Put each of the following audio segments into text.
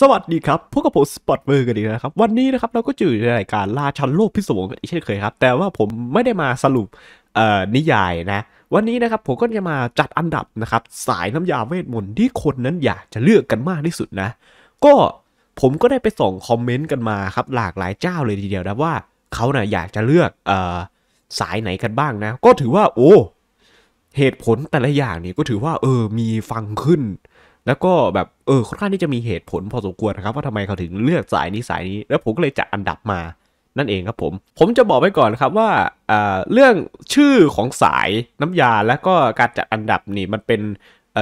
สวัสดีครับพวกกับผมสปอตเบอร์กันดีนะครับ วันนี้นะครับ เราก็จะอยู่ในรายการลาชันโลกพิศวงกันอีกเช่นเคยครับ แต่ว่าผมไม่ได้มาสรุปนิยายนะ วันนี้นะครับ ผมก็จะมาจัดอันดับนะครับ สายน้ำยาเวทมนต์ที่คนนั้นอยากจะเลือกกันมากที่สุดนะ ก็ผมก็ได้ไปส่งคอมเมนต์กันมาครับ หลากหลายเจ้าเลยทีเดียวนะว่าเขานะ่ะอยากจะเลือกสายไหนกันบ้างนะ ก็ถือว่าโอ้เหตุผลแต่ละอย่างนี่ก็ถือว่าเออมีฟังขึ้นแล้วก็แบบ เออ ค่อนข้างที่จะมีเหตุผลพอสมควรนะครับว่าทำไมเขาถึงเลือกสายนี้สายนี้ แล้วผมก็เลยจัดอันดับมา นั่นเองครับผม ผมจะบอกไว้ก่อนครับว่าเรื่องชื่อของสายน้ำยาและก็การจัดอันดับนี่ มันเป็น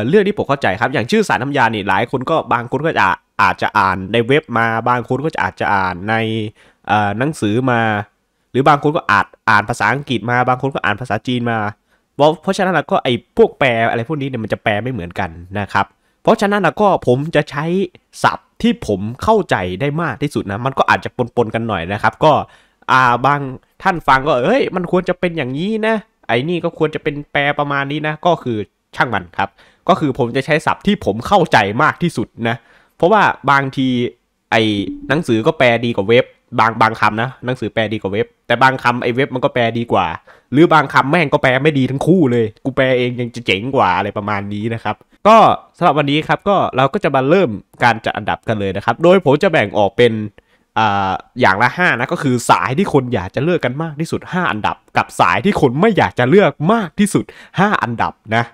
เรื่องที่ผมเข้าใจครับ อย่างชื่อสายน้ำยานี่หลายคนก็บางคนก็จะอาจจะอ่าน ในเว็บมา บางคนก็จะอาจจะอ่านในหนังสือมา หรือบางคนก็อาจอ่านภาษาอังกฤษมา บางคนก็อ่านภาษาจีนมา เพราะฉะนั้นก็ไอ้พวกแปลอะไรพวกนี้เนี่ยมันจะแปลไม่เหมือนกันนะครับเพราะฉะนั้นนะก็ผมจะใช้ศัพท์ที่ผมเข้าใจได้มากที่สุดนะมันก็อาจจะปนๆกันหน่อยนะครับ ก็อ่าบางท่านฟังก็เอ้ยมันควรจะเป็นอย่างนี้นะ ไอ้นี่ก็ควรจะเป็นแปลประมาณนี้นะก็คือช่างมันครับ ก็คือผมจะใช้ศัพท์ที่ผมเข้าใจมากที่สุดนะเพราะว่าบางทีไอ้หนังสือก็แปลดีกว่าเว็บบางบางคำนะหนังสือแปลดีกว่าเว็บ แต่บางคำไอ้เว็บมันก็แปลดีกว่า หรือบางคำแม่งก็แปลไม่ดีทั้งคู่เลยกูแปลเองยังจะเจ๋งกว่าอะไรประมาณนี้นะครับก็สำหรับวันนี้ครับก็เราก็จะมาเริ่มการจัดอันดับกันเลยนะครับ โดยผมจะแบ่งออกเป็นอย่างละ5นะก็คือสายที่คนอยากจะเลือกกันมากที่สุด5 อันดับกับสายที่คนไม่อยากจะเลือกมากที่สุด 5 อันดับนะ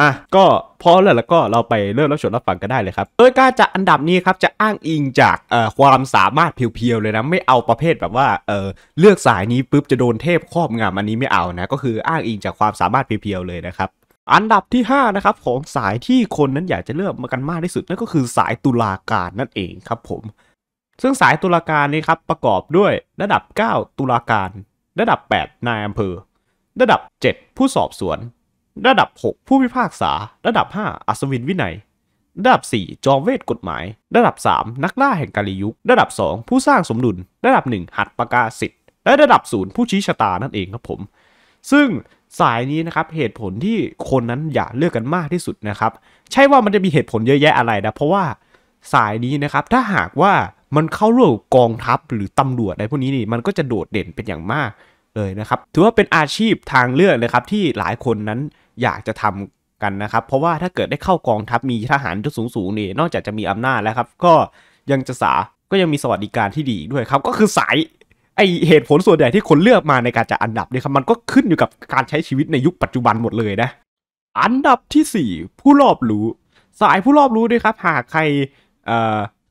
อ่ะก็พอแล้วแล้วก็เราไปเริ่มรับชมรับฟังกันได้เลยครับโดยการจัดอันดับนี้ครับจะอ้างอิงจากความสามารถเพียวๆเลยนะไม่เอาประเภทแบบว่าเออเลือกสายนี้ปุ๊บจะโดนเทพครอบงำอันนี้ไม่เอานะก็คืออ้างอิงจากความสามารถเพียวๆเลยนะครับอันดับที่5นะครับของสายที่คนนั้นอยากจะเลือกมากันมากที่สุดนั่นก็คือสายตุลาการนั่นเองครับผมซึ่งสายตุลาการนี้ครับประกอบด้วยระดับ 9 ตุลาการ ระดับ8นายอำเภอระดับ 7 ผู้สอบสวนระดับ 6 ผู้พิพากษา ระดับ 5 อัศวินวินัยระดับ 4 จอมเวทกฎหมายระดับ3นักล่าแห่งกาลียุคระดับ 2 ผู้สร้างสมดุลระดับ1หัตประกาสิทธิ์และระดับ0ผู้ชี้ชะตานั่นเองครับผม ซึ่งสายนี้นะครับเหตุผลที่คนนั้นอยากเลือกกันมากที่สุดนะครับ ใช่ว่ามันจะมีเหตุผลเยอะแยะอะไรนะเพราะว่า สายนี้นะครับถ้าหากว่ามันเข้าร่วมกองทัพหรือตำรวจในพวกนี้นี่มันก็จะโดดเด่นเป็นอย่างมาก เลยนะครับ ถือว่าเป็นอาชีพทางเลือกเลยครับที่หลายคนนั้นอยากจะทำกันนะครับ เพราะว่าถ้าเกิดได้เข้ากองทัพมีทหารที่สูงๆนี่นอกจากจะมีอำนาจแล้วครับ ก็ยังจะสาก็ยังมีสวัสดิการที่ดีด้วยครับ ก็คือสาย ไอเหตุผลส่วนใหญ่ที่คนเลือกมาในการจะอันดับเนี่ยครับมันก็ขึ้นอยู่กับการใช้ชีวิตในยุคปัจจุบันหมดเลยนะ อันดับที่4ผู้รอบรู้ สายผู้รอบรู้ด้วยครับ หากใคร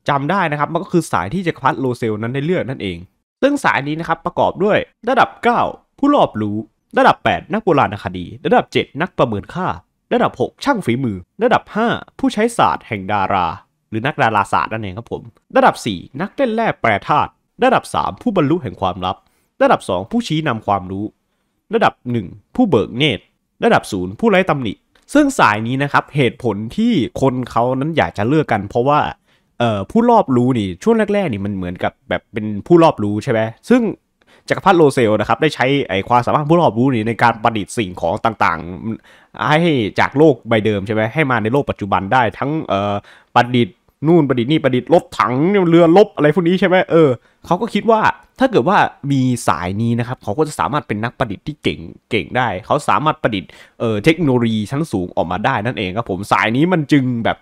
จำได้นะครับมันก็คือสายที่จะครพรดโลเซลนั้นได้เลือกนั่นเอง ซึ่งสายนี้นะครับประกอบด้วยระดับ 9 ผู้รอบรู้ระดับ 8 นักโบราณคดี ระดับ 7 นักประเมินค่า ระดับ 6 ช่างฝีมือ ระดับ 5 ผู้ใช้ศาสตร์แห่งดารา หรือนักดาราศาสตร์นั่นเองครับผม ระดับ 4 นักเล่นแร่แปรธาตุ ระดับ 3 ผู้บรรลุแห่งความลับ ระดับ 2 ผู้ชี้นำความรู้ ระดับ 1 ผู้เบิกเนตรระดับ 0 ผู้ไร้ตำหนิ ซึ่งสายนี้นะครับ เหตุผลที่คนเขานั้นอยากจะเลือกกัน เพราะว่า ผู้รอบรู้นี่ช่วงแรกๆนี่มันเหมือนกับแบบเป็นผู้รอบรู้ใช่ไหมซึ่งจักรพรรดิโลเซลนะครับได้ใช้ไอความสามารถผู้รอบรู้นี้ในการประดิษฐ์สิ่งของต่างๆให้จากโลกใบเดิมใช่ไหมให้มาในโลกปัจจุบันได้ทั้งประดิษฐ์นู่นประดิษฐ์นี่ประดิษฐ์รถถังเรือลบอะไรพวกนี้ใช่ไหมเออเขาก็คิดว่าถ้าเกิดว่ามีสายนี้นะครับเขาก็จะสามารถเป็นนักประดิษฐ์ที่เก่งเก่งได้ เขาสามารถประดิษฐ์เออเทคโนโลยีชั้นสูงออกมาได้นั่นเองครับผมสายนี้มันจึงแบบ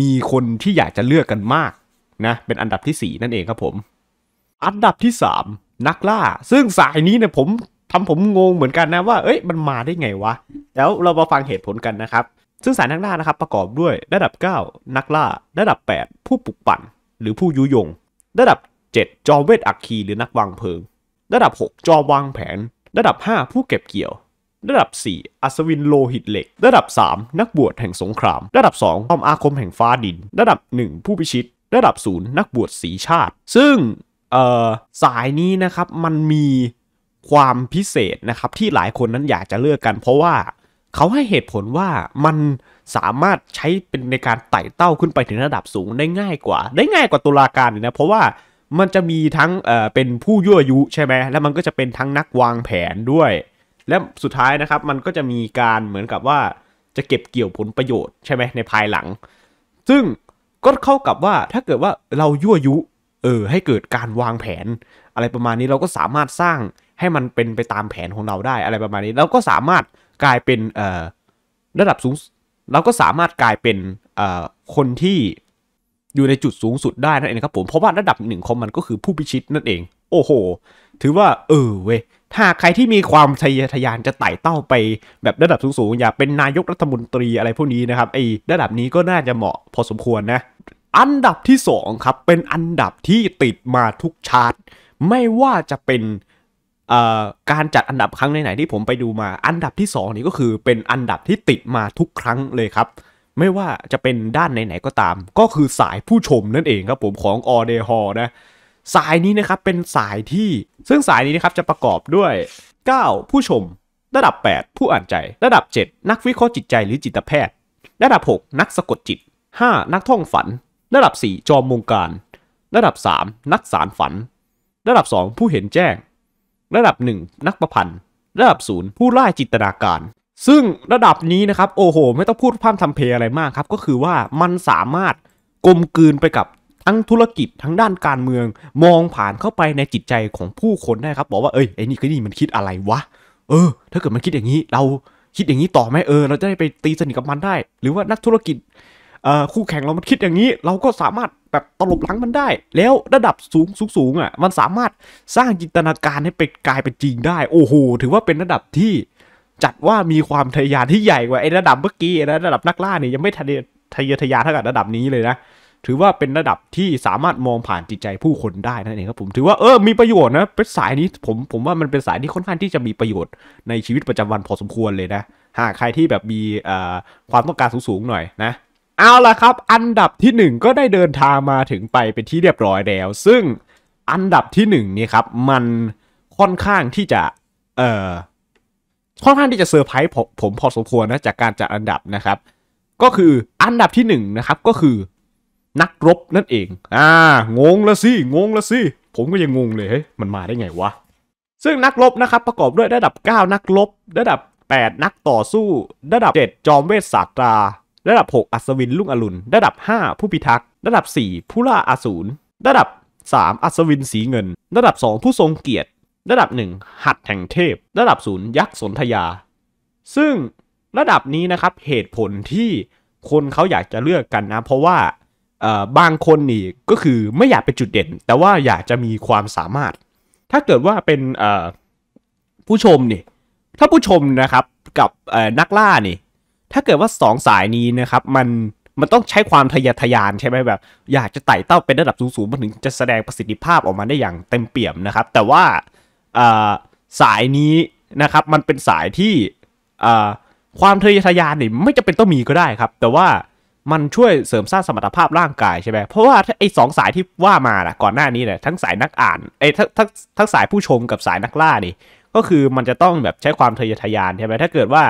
มีคนที่อยากจะเลือกกันมากนะ เป็นอันดับที่ 4 นั่นเองครับผม อันดับที่3นักล่า ซึ่งสายนี้เนี่ยผมทำผมงงเหมือนกันนะว่า เอ้ย มันมาได้ไงวะแล้วเรามาฟังเหตุผลกันนะครับ ซึ่งสายนักล่านะครับประกอบด้วย ระดับ 9 นักล่า ระดับ 8 ผู้ปลุกปั่น หรือผู้ยุยง ระดับ 7 จอมเวทอักคีหรือนักวางเพลิง ระดับ 6 จอมวางแผน ระดับ 5 ผู้เก็บเกี่ยว ระดับ 4อัศวินโลหิตเหล็ก ระดับ 3 นักบวชแห่งสงคราม ระดับ2อมอาคมแห่งฟ้าดิน ระดับ 1 ผู้พิชิต ระดับ0นักบวชสีชาติ ซึ่งสายนี้นะครับมันมีความพิเศษนะครับที่หลายคนนั้นอยากจะเลือกกัน เพราะว่าเขาให้เหตุผลว่ามันสามารถใช้เป็นในการไต่เต้าขึ้นไปถึงระดับสูงได้ง่ายกว่า ได้ง่ายกว่าตุลาการนะเพราะว่ามันจะมีทั้งเเป็นผู้ยั่วยุใช่ไหมแล้วมันก็จะเป็นทั้งนักวางแผนด้วย และสุดท้ายนะครับมันก็จะมีการเหมือนกับว่าจะเก็บเกี่ยวผลประโยชน์ใช่ไหมในภายหลัง ซึ่งก็เข้ากับว่าถ้าเกิดว่าเรายั่วยุเออให้เกิดการวางแผนอะไรประมาณนี้เราก็สามารถสร้างให้มันเป็นไปตามแผนของเราได้อะไรประมาณนี้ เราก็สามารถกลายเป็นเอ่อระดับสูงเราก็สามารถกลายเป็นเอ่อคนที่อยู่ในจุดสูงสุดได้นั่นเองครับ ผมเพราะว่าระดับหนึ่งของมันก็คือผู้พิชิตนั่นเอง โอ้โห ถือว่าเออเว้ยถ้าใครที่มีความทะยทะยานจะไต่เต้าไปแบบระดับสูงๆ อยากเป็นนายกรัฐมนตรีอะไรพวกนี้นะครับไอ้ระดับนี้ก็น่าจะเหมาะพอสมควรนะอันดับที่2ครับเป็นอันดับที่ติดมาทุกชาร์ตไม่ว่าจะเป็นการจัดอันดับครั้งไหนๆที่ผมไปดูมา อันดับที่2นี่ก็คือเป็นอันดับที่ติดมาทุกครั้งเลยครับ ไม่ว่าจะเป็นด้านไหนๆก็ตาม ก็คือสายผู้ชมนั่นเองครับผมของออเดฮอนะสายนี้นะครับเป็นสายที่ซึ่งสายนี้นะครับจะประกอบด้วย 9 ผู้ชม ระดับ 8 ผู้อ่านใจระดับ 7 นักวิเคราะห์จิตใจหรือจิตแพทย์ ระดับ 6 นักสะกดจิต 5 นักท่องฝันระดับ4จอมมงการระดับ 3 นักสารฝัน ระดับ 2 ผู้เห็นแจ้ง ระดับ1นักประพันธ์ระดับ0ผู้ล่าจินตนาการ ซึ่งระดับนี้นะครับโอ้โห ไม่ต้องพูดพร่ำทำเพลอะไรมากครับ ก็คือว่ามันสามารถกลมกลืนไปกับทั้งธุรกิจทั้งด้านการเมือง มองผ่านเข้าไปในจิตใจของผู้คนได้ครับ บอกว่าเอ้ยไอ้นี่ก็นี่มันคิดอะไรวะเออ ถ้าเกิดมันคิดอย่างนี้ เราคิดอย่างนี้ต่อไหมเออเราจะได้ไปตีสนิทกับมันได้หรือว่านักธุรกิจคู่แข่งเรามันคิดอย่างนี้ เราก็สามารถแบบตลบหลังมันได้ แล้วระดับสูงสูงสูงอ่ะมันสามารถสร้างจินตนาการให้เป็นกลายเป็นจริงได้ โอ้โหถือว่าเป็นระดับที่จัดว่ามีความทะยานที่ใหญ่กว่าไอ้ระดับเมื่อกี้นะระดับนักล่าเนี่ยยังไม่ทะเยอทะยานเท่ากับระดับนี้เลยนะถือว่าเป็นระดับที่สามารถมองผ่านจิตใจผู้คนได้นั่นเองครับ ผมถือว่าเออมีประโยชน์นะเป็นสายนี้ผมผมว่ามันเป็นสายที่ค่อนข้างที่จะมีประโยชน์ในชีวิตประจำวันพอสมควรเลยนะหากใครที่แบบมีความต้องการสูงๆ หน่อยนะเอาละครับ อันดับที่ 1 ก็ได้เดินทางมาถึงไป เป็นที่เรียบร้อยแล้ว ซึ่งอันดับที่1นี่ครับมันค่อนข้างที่จะเอ่อค่อนข้างที่จะเซอร์ไพรส์ผมพอสมควรนะจากการจัดอันดับนะครับ ก็คืออันดับที่1นนะครับก็คือนักรบนั่นเองอ่างงละสิงงละสิผมก็ยังงงเลยเฮ้ยมันมาได้ไงวะซึ่งนักรบนะครับประกอบด้วยระดับ 9 นักรบระดับ 8 นักต่อสู้ ระดับ 7 จอมเวทศาสตราระดับ6อัศวินลุงอรุณระดับ 5 ผู้พิทักษ์ ระดับ4ผู้ล่าอาสูรระดับ 3 อัศวินสีเงิน ระดับ 2 ผู้ทรงเกียรติ ระดับ 1 หัดแห่งเทพ ระดับ0ยักษ์สนธยา ซึ่งระดับนี้นะครับเหตุผลที่คนเขาอยากจะเลือกกันนะเพราะว่าบางคนนี่ก็คือไม่อยากเป็นจุดเด่น แต่ว่าอยากจะมีความสามารถ ถ้าเกิดว่าเป็นผู้ชมนี่ถ้าผู้ชมนะครับกับนักล่านี่ถ้าเกิดว่า 2 สายนี้นะครับ มันมัน ต้องใช้ความทะยทยานใช่ไหมแบบอยากจะไต่เต้าเป็นระดับสูงๆมันถึงจะแสดงประสิทธิภาพออกมาได้อย่างเต็มเปี่ยมนะครับแต่ว่าสายนี้นะครับมันเป็นสายที่ความทะยทยานนี่ไม่จะเป็นต้องมีก็ได้ครับ แต่ว่ามันช่วยเสริมสร้างสมรรถภาพร่างกายใช่ไหมเพราะว่าไอ้สองสายที่ว่ามาล่ะก่อนหน้านี้เนี่ยทั้งสายนักอ่านไอ้ทั้งทั้งทั้งสายผู้ชมกับสายนักล่านี่ก็คือมันจะต้องแบบใช้ความทะเยอทะยานใช่ไหมถ้าเกิดว่า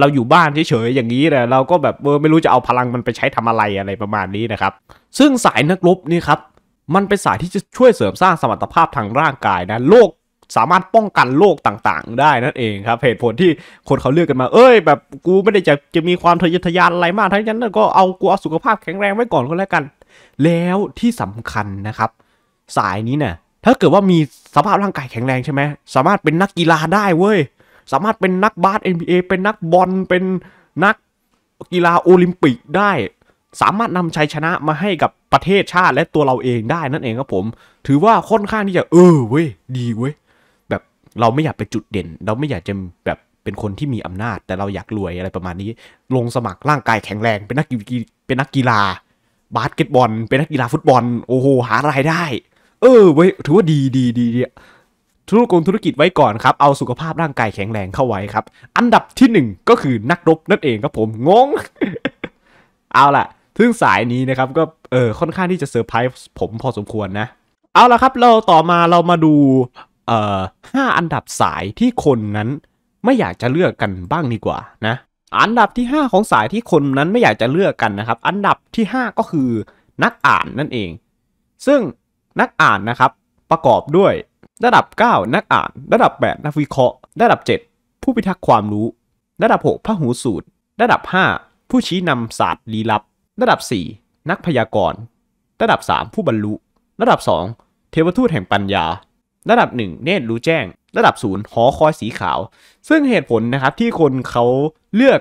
เราอยู่บ้านเฉยๆอย่างนี้นะเราก็แบบเออไม่รู้จะเอาพลังมันไปใช้ทำอะไรอะไรประมาณนี้นะครับ ซึ่งสายนักรบนี่ครับ มันเป็นสายที่จะช่วยเสริมสร้างสมรรถภาพทางร่างกายนะโรคสามารถป้องกันโรคต่างๆ ได้นั่นเองครับเหตุผลที่คนเขาเลือกกันมา เอ้ย แบบกูไม่ได้จะจะมีความทะเยอทะยานอะไรมากทั้งนั้นก็เอากูเอาสุขภาพแข็งแรงไว้ก่อนก็แล้วกัน แล้วที่สำคัญนะครับ สายนี้เนะี่ยถ้าเกิดว่ามีสภาพร่างกายแข็งแรงใช่ไหมสามารถเป็นนักกีฬาได้เว้ย สามารถเป็นนักบาส NBA เป็นนักบอลเป็นนักกีฬาโอลิมปิกได้ สามารถนำชัยชนะมาให้กับประเทศชาติและตัวเราเองได้นั่นเองครับผม ถือว่าค่อนข้างที่จะเออเว้ยดีเว้ยแบบเราไม่อยากเป็นจุดเด่น เราไม่อยากจะแบบเป็นคนที่มีอำนาจ แต่เราอยากรวยอะไรประมาณนี้ ลงสมัครร่างกายแข็งแรงเป็นนักกีเป็นนักกีฬาบาสเกตบอลเป็นนักกีฬาฟุตบอลโอ้โหหารายได้เออเว้ยถือว่าดีดีดีเนี่ยธุรกงธุรกิจไว้ก่อนครับเอาสุขภาพร่างกายแข็งแรงเข้าไว้ครับ อันดับที่ 1 ก็คือนักรบ นั่นเองครับผม งง เอาล่ะ ถึงสายนี้นะครับก็เออค่อนข้างที่จะเซอร์ไพรส์ผมพอสมควรนะ เอาล่ะครับเราต่อมาเรามาดูเอ่อห้าอันดับสายที่คนนั้นไม่อยากจะเลือกกันบ้างดีกว่านะอันดับที่ 5 ของสายที่คนนั้นไม่อยากจะเลือกกันนะครับ อันดับที่ 5 ก็คือนักอ่านนั่นเอง ซึ่งนักอ่านนะครับประกอบด้วย ระดับ 9 นักอ่าน ระดับ8นักวิเคราะห์ ระดับ 7 ผู้พิทักษ์ความรู้ ระดับ6พหูสูตรระดับ5ผู้ชี้นำศาสตร์ลี้ลับ ระดับ 4 นักพยากรณ์ระดับ3ผู้บรรลุ ระดับ 2 เทวทูตแห่งปัญญา ระดับ1เนตรรู้แจ้ง ระดับ0หอคอยสีขาว ซึ่งเหตุผลนะครับที่คนเขาเลือก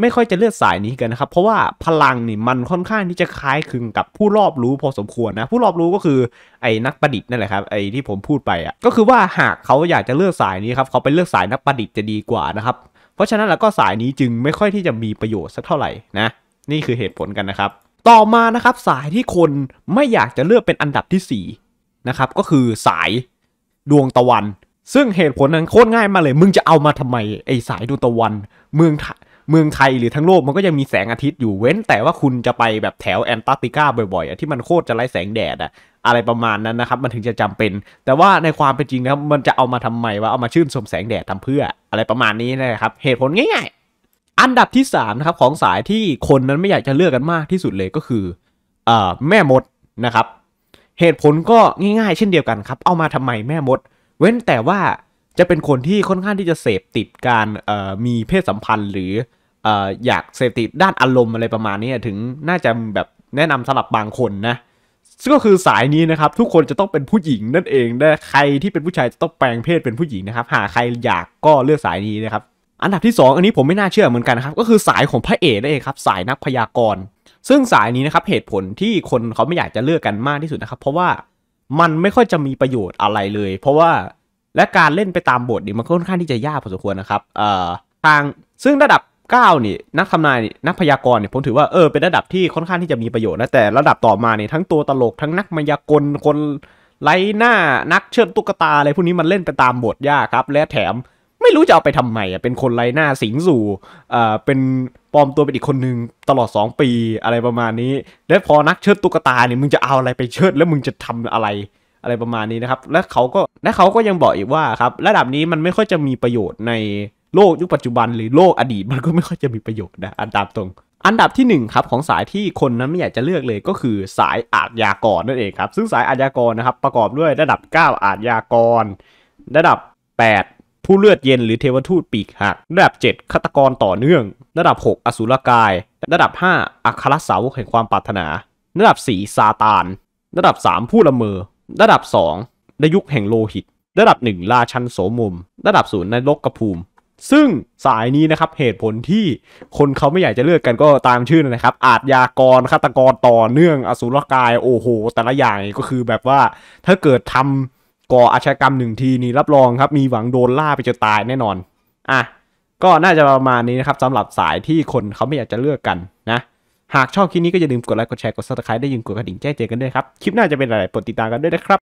ไม่ค่อยจะเลือกสายนี้กันนะครับ เพราะว่าพลังนี่มันค่อนข้างที่จะคล้ายคลึงกับผู้รอบรู้พอสมควรนะ ผู้รอบรู้ก็คือไอ้นักประดิษฐ์นั่นแหละครับ ไอ้ที่ผมพูดไปอ่ะก็คือว่าหากเขาอยากจะเลือกสายนี้ครับเขาไปเลือกสายนักประดิษฐ์จะดีกว่านะครับ เพราะฉะนั้นแล้วก็สายนี้จึงไม่ค่อยที่จะมีประโยชน์สักเท่าไหร่นะ นี่คือเหตุผลกันนะครับ ต่อมานะครับสายที่คนไม่อยากจะเลือกเป็นอันดับที่ 4 นะครับ ก็คือสายดวงตะวัน ซึ่งเหตุผลนั้นโคตรง่ายมาเลย มึงจะเอามาทำไมไอ้สายดวงตะวันเมืองไทยเมืองไทย หรือทั้งโลกมันก็ยังมีแสงอาทิตย์อยู่เว้นแต่ว่าคุณจะไปแบบแถวแอนตาร์กติกาบ่อยๆที่มันโคตรจะไร้แสงแดดอะอะไรประมาณนั้นนะครับ มันถึงจะจำเป็น แต่ว่าในความเป็นจริงนะมันจะเอามาทำไมว่าเอามาชื่นชมแสงแดดทำเพื่ออะไรประมาณนี้นะครับ เหตุผลง่ายๆ อันดับที่3นะครับของสายที่คนนั้นไม่อยากจะเลือกกันมากที่สุดเลยก็คือ เอ่อแม่มดนะครับ เหตุผลก็ง่ายๆ เช่นเดียวกันครับ เอามาทำไมแม่มด เว้นแต่ว่าจะเป็นคนที่ค่อนข้างที่จะเสพติดการมีเพศสัมพันธ์หรืออยากเสพติดด้านอารมณ์อะไรประมาณนี้ถึงน่าจะแบบแนะนำสำหรับบางคนนะซึ่งก็คือสายนี้นะครับ ทุกคนจะต้องเป็นผู้หญิงนั่นเองนะใครที่เป็นผู้ชายจะต้องแปลงเพศเป็นผู้หญิงนะครับหาใครอยากก็เลือกสายนี้นะครับ อันดับที่ 2 อันนี้ผมไม่น่าเชื่อเหมือนกันนะครับ ก็คือสายของพระเอกนั่นเองครับสายนักพยากรณ์ ซึ่งสายนี้นะครับเหตุผลที่คนเขาไม่อยากจะเลือกกันมากที่สุดนะครับ เพราะว่ามันไม่ค่อยจะมีประโยชน์อะไรเลย เพราะว่าและการเล่นไปตามบทนี่มันค่อนข้างที่จะยากพอสมควรนะครับเอ่อทางซึ่งระดับ 9นี่นักทำนายนักพยากรณ์เนี่ยผมถือว่าเออเป็นระดับที่ค่อนข้างที่จะมีประโยชน์นะแต่ระดับต่อมาเนี่ยทั้งตัวตลกทั้งนักมายากลคนไร่หน้านักเชิดตุ๊กตาอะไรพวกนี้มันเล่นไปตามบทยากครับ และแถมไม่รู้จะเอาไปทำไมอ่ะเป็นคนไร่หน้าสิงสู่อ่าเป็นปลอมตัวเป็นอีกคนนึงตลอด 2 ปีอะไรประมาณนี้และพอนักเชิดตุ๊กตาเนี่ยมึงจะเอาอะไรไปเชิดแล้วมึงจะทำอะไรอะไรประมาณนี้นะครับและเขาก็และเขาก็ยังบอกอีกว่าครับระดับนี้มันไม่ค่อยจะมีประโยชน์ในโลกยุคปัจจุบันหรือโลกอดีตมันก็ไม่ค่อยจะมีประโยชน์นะอันตามตรง อันดับที่1ครับของสายที่คนนั้นไม่อยากจะเลือกเลยก็คือสายอาทยากรนั่นเองครับซึ่งสายอาทยากรนะครับ ประกอบด้วยระดับ 9อาทยากรระดับ 8 ผู้เลือดเย็นหรือเทวทูตปีกหักระดับ7ฆาตกรต่อเนื่อง ระดับ 6อสุรกาย ระดับ 5อัครสาวกแห่งความปรารถนา ระดับ4ซาตานระดับ 3 ผู้ละเมอระดับ2ในยุคแห่งโลหิต ระดับ1ราชันโสมุมระดับ์ในลกกระภูมิ ซึ่งสายนี้นะครับเหตุผลที่คนเขาไม่อยากจะเลือกกันก็ตามชื่อนะครับ อาจยากรฆาตกรต่อเนื่องอสุรกาย โอโห แต่ละอย่างก็คือแบบว่าถ้าเกิดทำก่ออาชญากรรมหนึ่งทีนี่รับรองครับมีหวังโดนล่าไปจนตายแน่นอนอ่ะก็น่าจะประมาณนี้นะครับสำหรับสายที่คนเขาไม่อยากจะเลือกกันนะหากชอบคลิปนี้ก็อย่าลืมกดไลค์กดแชร์ กดซับสไครต์ได้ยินกดกระดิ่งแจ้งเตือนกันด้วยครับ คลิปหน้าจะเป็นอะไรโปรดติดตามกันด้วยนะครับ